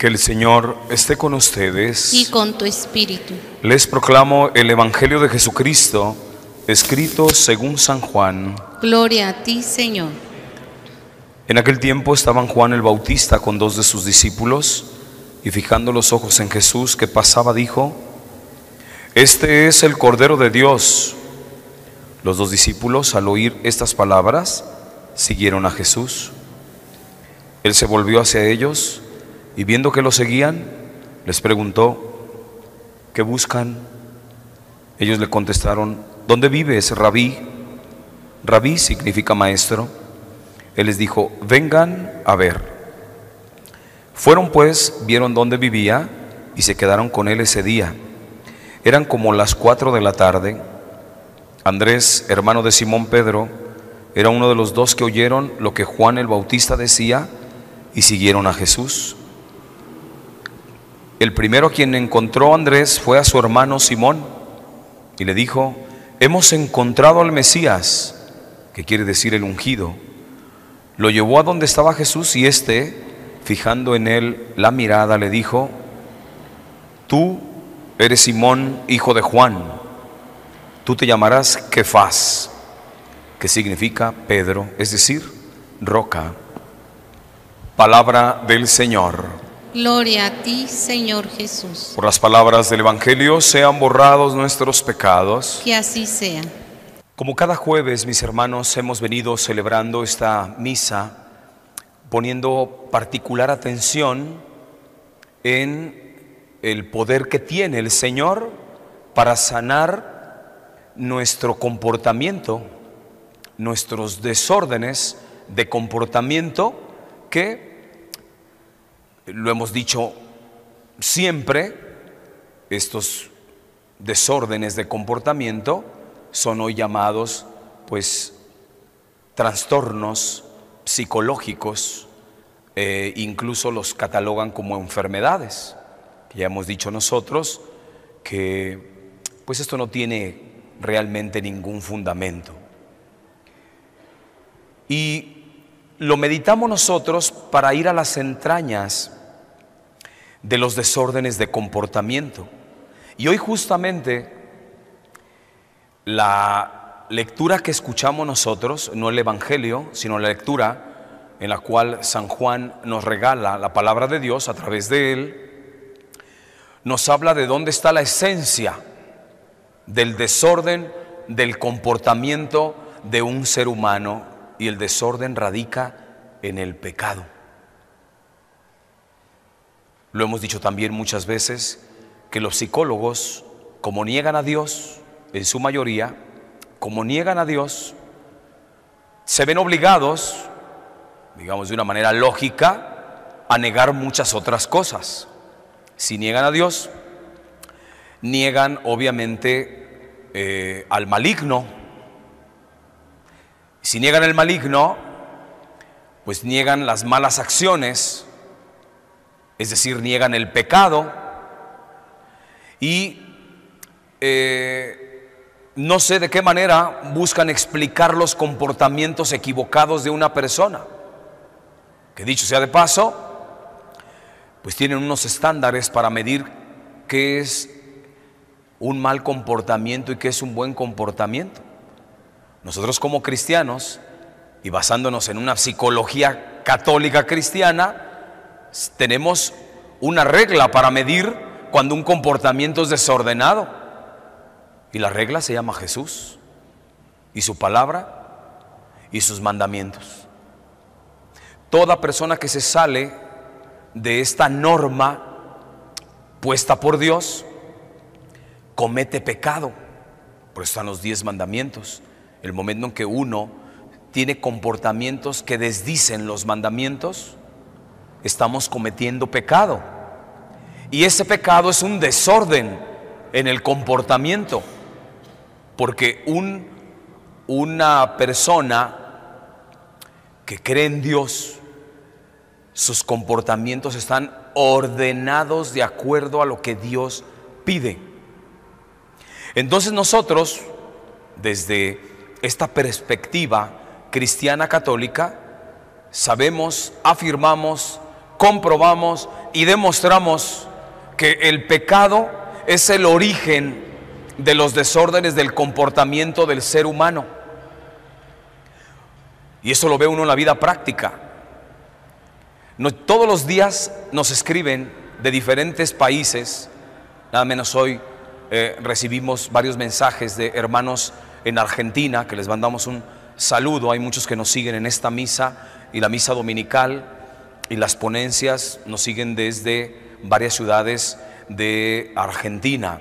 Que el Señor esté con ustedes. Y con tu espíritu. Les proclamo el Evangelio de Jesucristo, escrito según San Juan. Gloria a ti, Señor. En aquel tiempo estaban Juan el Bautista con dos de sus discípulos, y fijando los ojos en Jesús que pasaba, dijo, Este es el Cordero de Dios. Los dos discípulos, al oír estas palabras, siguieron a Jesús. Él se volvió hacia ellos y viendo que lo seguían, les preguntó, ¿qué buscan? Ellos le contestaron, ¿dónde vives, rabí? Rabí significa maestro. Él les dijo, vengan a ver. Fueron pues, vieron dónde vivía y se quedaron con él ese día. Eran como las cuatro de la tarde. Andrés, hermano de Simón Pedro, era uno de los dos que oyeron lo que Juan el Bautista decía y siguieron a Jesús. El primero quien encontró a Andrés fue a su hermano Simón y le dijo, hemos encontrado al Mesías, que quiere decir el ungido. Lo llevó a donde estaba Jesús y éste, fijando en él la mirada, le dijo, tú eres Simón, hijo de Juan, tú te llamarás Kefas, que significa Pedro, es decir, roca. Palabra del Señor. Gloria a ti, Señor Jesús. Por las palabras del Evangelio sean borrados nuestros pecados. Que así sea. Como cada jueves, mis hermanos, hemos venido celebrando esta misa poniendo particular atención en el poder que tiene el Señor para sanar nuestro comportamiento, nuestros desórdenes de comportamiento que lo hemos dicho siempre, estos desórdenes de comportamiento son hoy llamados pues trastornos psicológicos, eh, incluso los catalogan como enfermedades. Ya hemos dicho nosotros que pues esto no tiene realmente ningún fundamento. Y lo meditamos nosotros para ir a las entrañas de los desórdenes de comportamiento. Y hoy justamente la lectura que escuchamos nosotros, no el Evangelio, sino la lectura en la cual San Juan nos regala la palabra de Dios a través de él, nos habla de dónde está la esencia del desorden del comportamiento de un ser humano y el desorden radica en el pecado. Lo hemos dicho también muchas veces que los psicólogos, como niegan a Dios, en su mayoría, como niegan a Dios, se ven obligados, digamos de una manera lógica, a negar muchas otras cosas. Si niegan a Dios, niegan obviamente eh, al maligno. Si niegan al maligno, pues niegan las malas acciones, es decir, niegan el pecado y eh, no sé de qué manera buscan explicar los comportamientos equivocados de una persona, que dicho sea de paso, pues tienen unos estándares para medir qué es un mal comportamiento y qué es un buen comportamiento. Nosotros como cristianos, y basándonos en una psicología católica cristiana, tenemos una regla para medir cuando un comportamiento es desordenado. Y la regla se llama Jesús y su palabra y sus mandamientos. Toda persona que se sale de esta norma puesta por Dios comete pecado. Por eso están los diez mandamientos. El momento en que uno tiene comportamientos que desdicen los mandamientos, estamos cometiendo pecado. Y ese pecado es un desorden en el comportamiento, porque un, una persona que cree en Dios, sus comportamientos están ordenados de acuerdo a lo que Dios pide. Entonces nosotros, desde esta perspectiva cristiana católica, sabemos, afirmamos comprobamos y demostramos que el pecado es el origen de los desórdenes del comportamiento del ser humano. Y eso lo ve uno en la vida práctica. todos los días nos escriben de diferentes países, nada menos hoy eh, recibimos varios mensajes de hermanos en Argentina, que les mandamos un saludo, hay muchos que nos siguen en esta misa y la misa dominical, y las ponencias nos siguen desde varias ciudades de Argentina,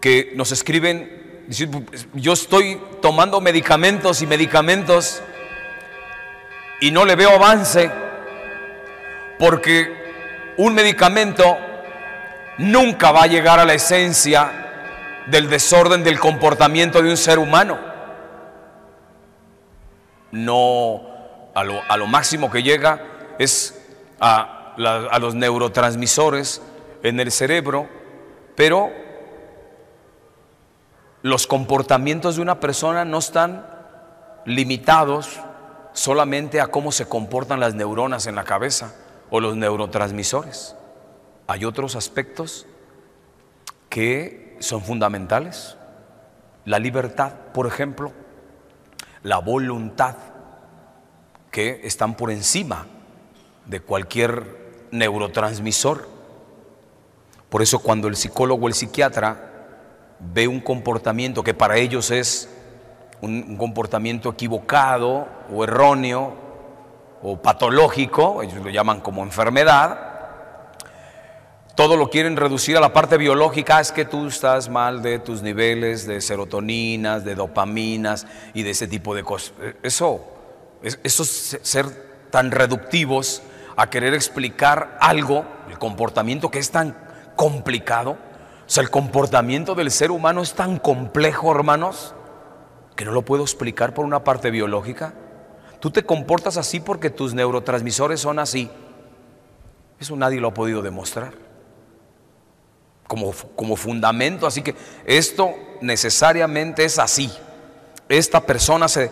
que nos escriben, yo estoy tomando medicamentos y medicamentos y no le veo avance, porque un medicamento nunca va a llegar a la esencia del desorden del comportamiento de un ser humano. No a lo, máximo que llega es a los neurotransmisores en el cerebro, pero los comportamientos de una persona no están limitados solamente a cómo se comportan las neuronas en la cabeza o los neurotransmisores. Hay otros aspectos que son fundamentales. La libertad, por ejemplo, la voluntad, que están por encima de cualquier neurotransmisor. Por eso cuando el psicólogo o el psiquiatra ve un comportamiento que para ellos es un, comportamiento equivocado o erróneo o patológico, ellos lo llaman como enfermedad, todo lo quieren reducir a la parte biológica, es que tú estás mal de tus niveles de serotoninas, de dopaminas y de ese tipo de cosas. E, eso eso ser tan reductivos a querer explicar algo, el comportamiento que es tan complicado. O sea, el comportamiento del ser humano es tan complejo, hermanos, que no lo puedo explicar por una parte biológica. Tú te comportas así porque tus neurotransmisores son así. Eso nadie lo ha podido demostrar. Como, como fundamento, así que esto necesariamente es así. Esta persona se,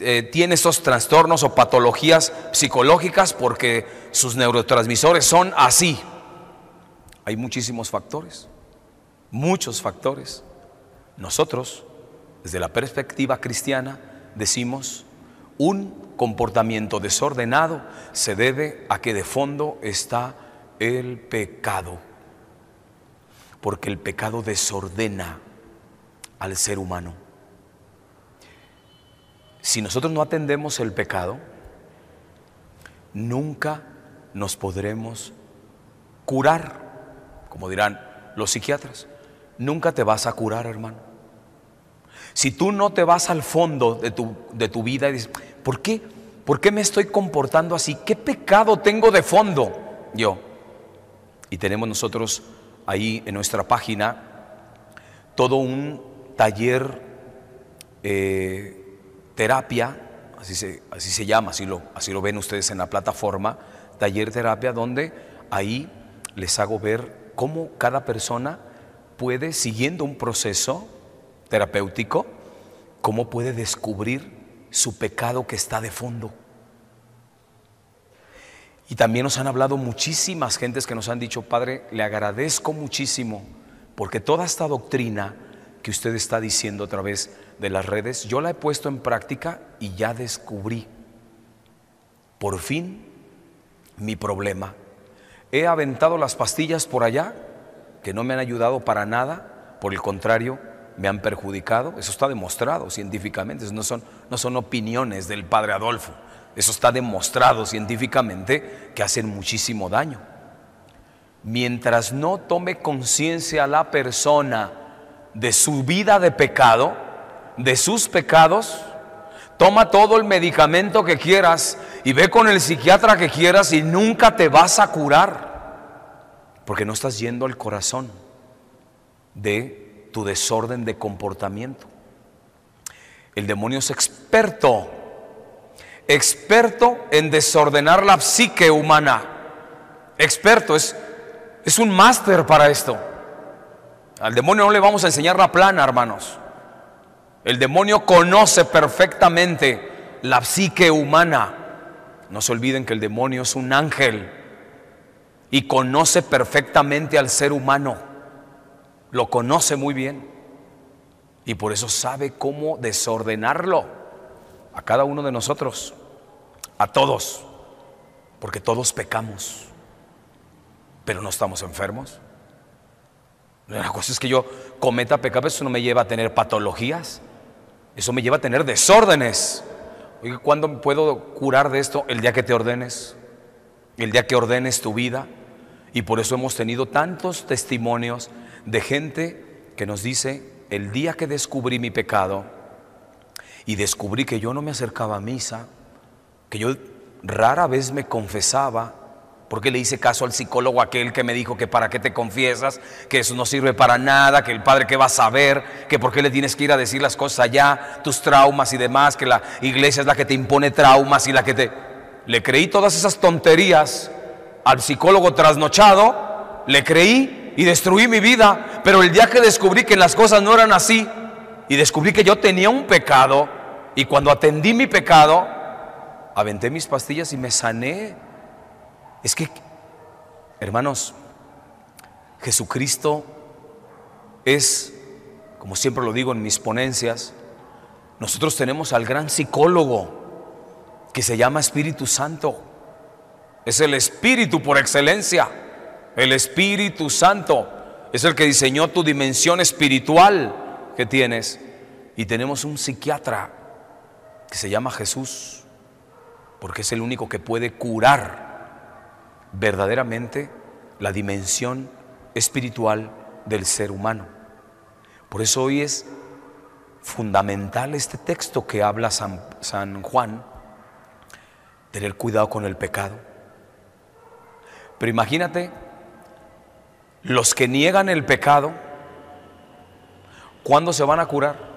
eh, tiene esos trastornos o patologías psicológicas porque sus neurotransmisores son así. Hay muchísimos factores, muchos factores. Nosotros, desde la perspectiva cristiana, decimos, un comportamiento desordenado se debe a que de fondo está el pecado, porque el pecado desordena al ser humano. Si nosotros no atendemos el pecado, nunca nos podremos curar, como dirán los psiquiatras. Nunca te vas a curar, hermano. Si tú no te vas al fondo de tu, de tu vida y dices, ¿por qué? ¿Por qué me estoy comportando así? ¿Qué pecado tengo de fondo yo? Y tenemos nosotros ahí en nuestra página todo un taller eh, terapia, así se, así se llama, así lo, así lo ven ustedes en la plataforma, taller terapia, donde ahí les hago ver cómo cada persona puede, siguiendo un proceso terapéutico, cómo puede descubrir su pecado que está de fondo. Y también nos han hablado muchísimas gentes que nos han dicho, Padre, le agradezco muchísimo, porque toda esta doctrina que usted está diciendo a través de las redes, yo la he puesto en práctica y ya descubrí, por fin, mi problema. He aventado las pastillas por allá, que no me han ayudado para nada, por el contrario, me han perjudicado. Eso está demostrado científicamente, no son, no son opiniones del padre Adolfo. Eso está demostrado científicamente que hacen muchísimo daño. Mientras no tome conciencia la persona, de su vida de pecado, de sus pecados, toma todo el medicamento que quieras y ve con el psiquiatra que quieras y nunca te vas a curar, porque no estás yendo al corazón de tu desorden de comportamiento. El demonio es experto, experto en desordenar la psique humana, experto, es, es un máster para esto. Al demonio no le vamos a enseñar la plana, hermanos. El demonio conoce perfectamente la psique humana. No se olviden que el demonio es un ángel y conoce perfectamente al ser humano. Lo conoce muy bien. Y por eso sabe cómo desordenarlo a cada uno de nosotros, a todos, porque todos pecamos, pero no estamos enfermos. La cosa es que yo cometa pecados, eso no me lleva a tener patologías, eso me lleva a tener desórdenes. Oye, ¿cuándo puedo curar de esto? El día que te ordenes, el día que ordenes tu vida. Y por eso hemos tenido tantos testimonios de gente que nos dice, el día que descubrí mi pecado y descubrí que yo no me acercaba a misa, que yo rara vez me confesaba, ¿Por qué le hice caso al psicólogo aquel que me dijo que para qué te confiesas, que eso no sirve para nada, que el padre que va a saber, que por qué le tienes que ir a decir las cosas allá, tus traumas y demás, que la iglesia es la que te impone traumas y la que te... Le creí todas esas tonterías al psicólogo trasnochado, le creí y destruí mi vida, pero el día que descubrí que las cosas no eran así y descubrí que yo tenía un pecado y cuando atendí mi pecado, aventé mis pastillas y me sané. Es que, hermanos, Jesucristo es, como siempre lo digo en mis ponencias, nosotros tenemos al gran psicólogo que se llama Espíritu Santo. Es el Espíritu por excelencia. El Espíritu Santo es el que diseñó tu dimensión espiritual que tienes. Y tenemos un psiquiatra que se llama Jesús, porque es el único que puede curar verdaderamente la dimensión espiritual del ser humano. Por eso hoy es fundamental este texto que habla San, Juan, tener cuidado con el pecado. Pero imagínate, los que niegan el pecado, ¿cuándo se van a curar?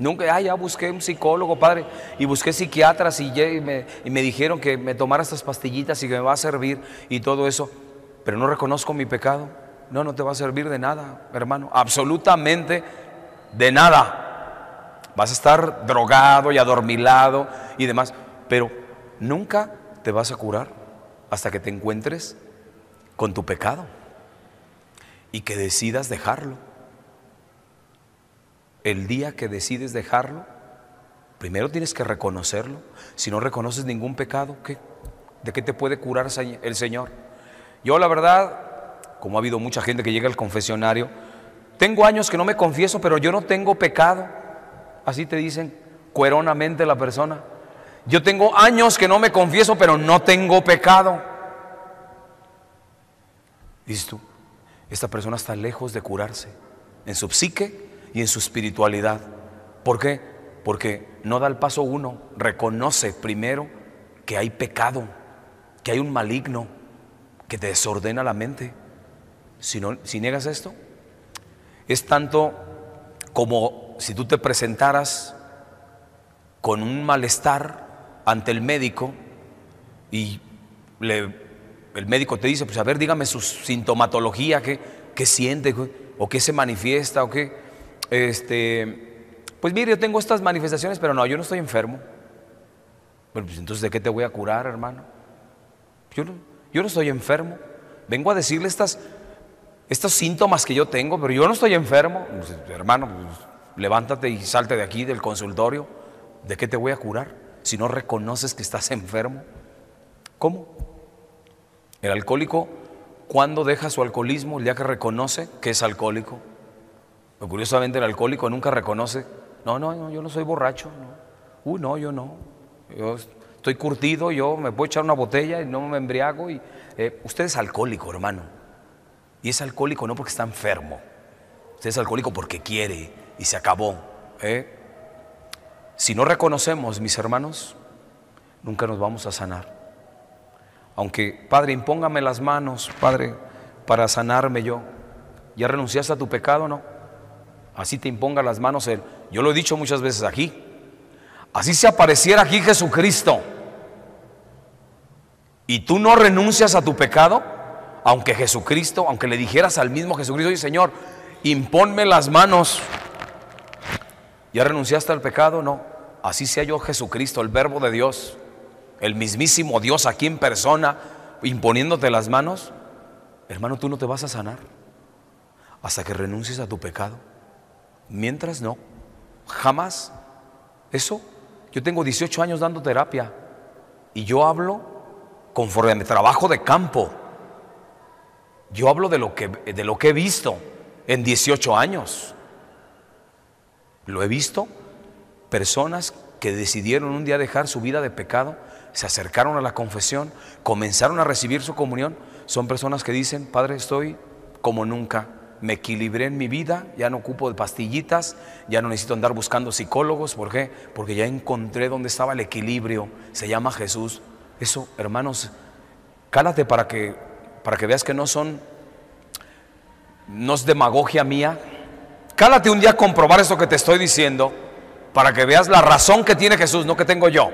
Nunca, ya busqué un psicólogo, padre, y busqué psiquiatras y, me, y me dijeron que me tomara estas pastillitas y que me va a servir y todo eso, pero no reconozco mi pecado. No, no te va a servir de nada, hermano, absolutamente de nada. Vas a estar drogado y adormilado y demás, pero nunca te vas a curar hasta que te encuentres con tu pecado y que decidas dejarlo el día que decides dejarlo, primero tienes que reconocerlo. Si no reconoces ningún pecado, ¿de qué te puede curar el Señor? Yo la verdad, como ha habido mucha gente que llega al confesionario, tengo años que no me confieso, pero yo no tengo pecado. Así te dicen cueronamente la persona. Yo tengo años que no me confieso, pero no tengo pecado. Dices tú, esta persona está lejos de curarse en su psique y en su espiritualidad. ¿Por qué? Porque no da el paso uno, reconoce primero que hay pecado, que hay un maligno que te desordena la mente. Si, si niegas esto, es tanto como si tú te presentaras con un malestar ante el médico y el médico te dice, pues a ver, dígame su sintomatología, qué, qué siente, o qué se manifiesta, o qué este, pues mire, yo tengo estas manifestaciones, pero no, yo no estoy enfermo. Bueno, pues entonces, ¿de qué te voy a curar, hermano? Yo no, estoy enfermo. Vengo a decirle estas, estos síntomas que yo tengo, pero yo no estoy enfermo. Pues, hermano, pues, levántate y salte de aquí, del consultorio. ¿De qué te voy a curar si no reconoces que estás enfermo? ¿Cómo? El alcohólico, ¿cuándo deja su alcoholismo? Ya que reconoce que es alcohólico. Pero curiosamente el alcohólico nunca reconoce, no, no, yo no soy borracho, no. Uh, no, yo no. Yo estoy curtido, yo me puedo echar una botella y no me embriago. Y, eh, usted es alcohólico, hermano. Y es alcohólico no porque está enfermo. Usted es alcohólico porque quiere y se acabó. ¿eh? Si no reconocemos, mis hermanos, nunca nos vamos a sanar. Aunque, Padre, impóngame las manos, Padre, para sanarme yo. ¿Ya renunciaste a tu pecado? No así te imponga las manos Él. Yo lo he dicho muchas veces aquí. Así se apareciera aquí Jesucristo. Y tú no renuncias a tu pecado, aunque Jesucristo, aunque le dijeras al mismo Jesucristo, oye Señor, imponme las manos. ¿Ya renunciaste al pecado? No. Así sea yo Jesucristo, el verbo de Dios, el mismísimo Dios aquí en persona, imponiéndote las manos. Hermano, tú no te vas a sanar hasta que renuncies a tu pecado. Mientras no, jamás. Eso, yo tengo 18 años dando terapia y yo hablo conforme a mi trabajo de campo. Yo hablo de lo que, de lo que he visto en 18 años. Lo he visto, personas que decidieron un día dejar su vida de pecado, se acercaron a la confesión, comenzaron a recibir su comunión, son personas que dicen, Padre, estoy como nunca me equilibré en mi vida, ya no ocupo de pastillitas, ya no necesito andar buscando psicólogos, ¿por qué? Porque ya encontré dónde estaba el equilibrio, se llama Jesús. Eso, hermanos, cálate para que, para que veas que no son, no es demagogia mía. Cálate un día a comprobar eso que te estoy diciendo, para que veas la razón que tiene Jesús, no que tengo yo,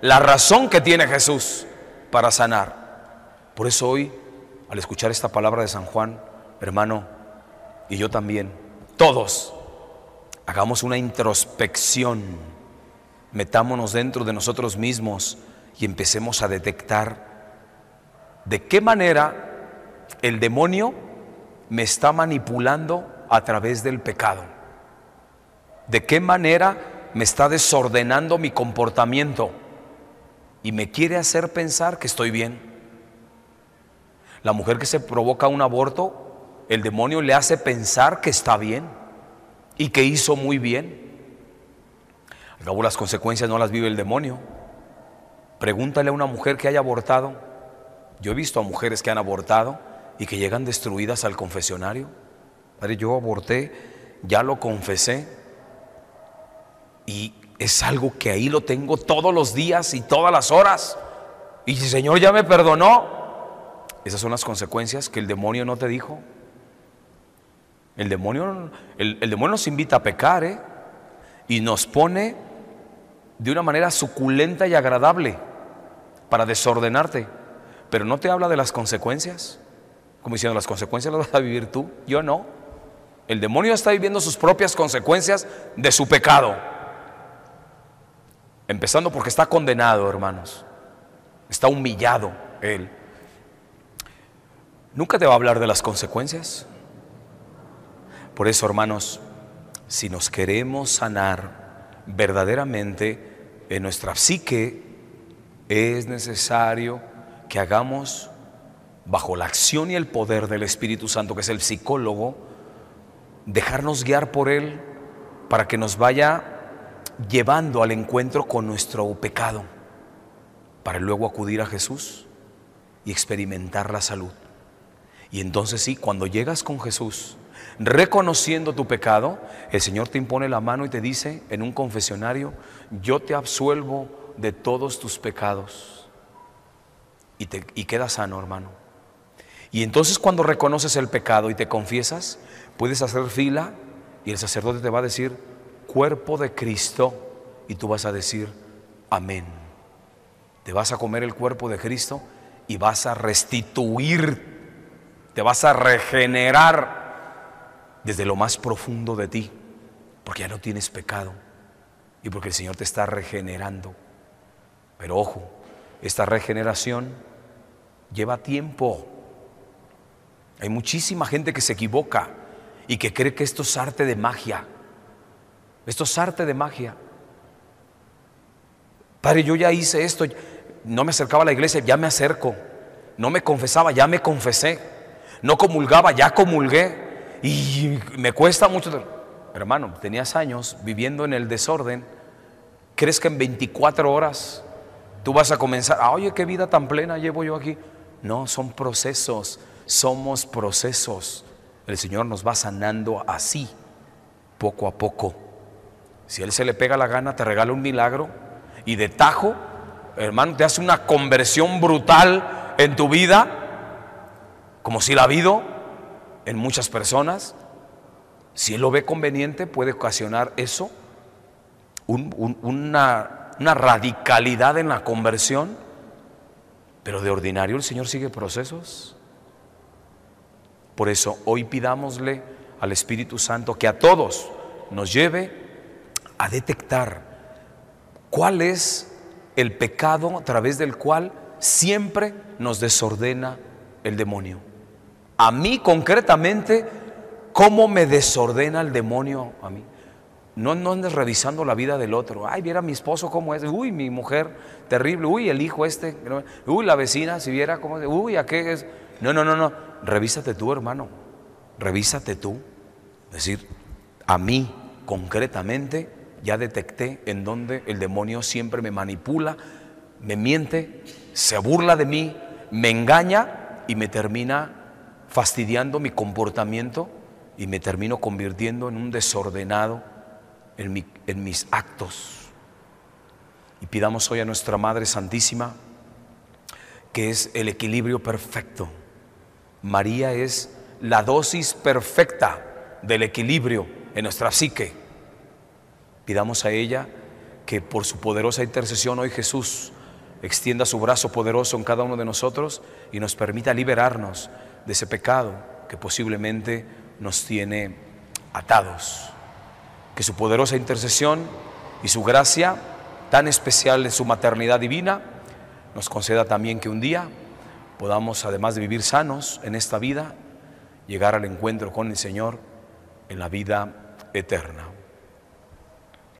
la razón que tiene Jesús para sanar. Por eso hoy, al escuchar esta palabra de San Juan, hermano, y yo también, todos, hagamos una introspección, metámonos dentro de nosotros mismos y empecemos a detectar de qué manera el demonio me está manipulando a través del pecado, de qué manera me está desordenando mi comportamiento y me quiere hacer pensar que estoy bien. La mujer que se provoca un aborto el demonio le hace pensar que está bien y que hizo muy bien. Al cabo las consecuencias no las vive el demonio. Pregúntale a una mujer que haya abortado. Yo he visto a mujeres que han abortado y que llegan destruidas al confesionario. Padre, yo aborté, ya lo confesé. Y es algo que ahí lo tengo todos los días y todas las horas. Y si el Señor ya me perdonó, esas son las consecuencias que el demonio no te dijo. El demonio, el, demonio nos invita a pecar ¿eh? y nos pone de una manera suculenta y agradable para desordenarte. Pero no te habla de las consecuencias. Como diciendo, las consecuencias las vas a vivir tú, yo no. El demonio está viviendo sus propias consecuencias de su pecado. Empezando porque está condenado, hermanos. Está humillado él. Nunca te va a hablar de las consecuencias. Por eso, hermanos, si nos queremos sanar verdaderamente en nuestra psique, es necesario que hagamos, bajo la acción y el poder del Espíritu Santo, que es el psicólogo, dejarnos guiar por Él para que nos vaya llevando al encuentro con nuestro pecado, para luego acudir a Jesús y experimentar la salud. Y entonces sí, cuando llegas con Jesús, Reconociendo tu pecado, el Señor te impone la mano y te dice en un confesionario, yo te absuelvo de todos tus pecados. Y, te, y quedas sano, hermano. Y entonces cuando reconoces el pecado y te confiesas, puedes hacer fila y el sacerdote te va a decir, cuerpo de Cristo, y tú vas a decir, amén. Te vas a comer el cuerpo de Cristo y vas a restituir, te vas a regenerar desde lo más profundo de ti, porque ya no tienes pecado y porque el Señor te está regenerando. Pero ojo, esta regeneración lleva tiempo. Hay muchísima gente que se equivoca y que cree que esto es arte de magia. Esto es arte de magia. Padre, yo ya hice esto, no me acercaba a la iglesia, ya me acerco. No me confesaba, ya me confesé. No comulgaba, ya comulgué y me cuesta mucho. Hermano, tenías años viviendo en el desorden. ¿Crees que en 24 horas tú vas a comenzar? Ah, oye, qué vida tan plena llevo yo aquí. No, son procesos. Somos procesos. El Señor nos va sanando así, poco a poco. Si Él se le pega la gana, te regala un milagro y de tajo, hermano, te hace una conversión brutal en tu vida, como si la ha habido en muchas personas, si él lo ve conveniente, puede ocasionar eso, una radicalidad en la conversión, pero de ordinario el Señor sigue procesos. Por eso hoy pidámosle al Espíritu Santo que a todos nos lleve a detectar cuál es el pecado a través del cual siempre nos desordena el demonio a mí concretamente, cómo me desordena el demonio a mí. No, no andes revisando la vida del otro. Ay, viera mi esposo cómo es. Uy, mi mujer, terrible. Uy, el hijo este. Uy, la vecina, si viera cómo es. Uy, ¿a qué es? No, no, no, no. Revísate tú, hermano. Revísate tú. Es decir, a mí concretamente ya detecté en dónde el demonio siempre me manipula, me miente, se burla de mí, me engaña y me termina fastidiando mi comportamiento y me termino convirtiendo en un desordenado en, mis actos. Y pidamos hoy a nuestra Madre Santísima, que es el equilibrio perfecto. María es la dosis perfecta del equilibrio en nuestra psique. Pidamos a ella que por su poderosa intercesión hoy Jesús extienda su brazo poderoso en cada uno de nosotros y nos permita liberarnos de ese pecado que posiblemente nos tiene atados. Que su poderosa intercesión y su gracia tan especial en su maternidad divina nos conceda también que un día podamos, además de vivir sanos en esta vida, llegar al encuentro con el Señor en la vida eterna.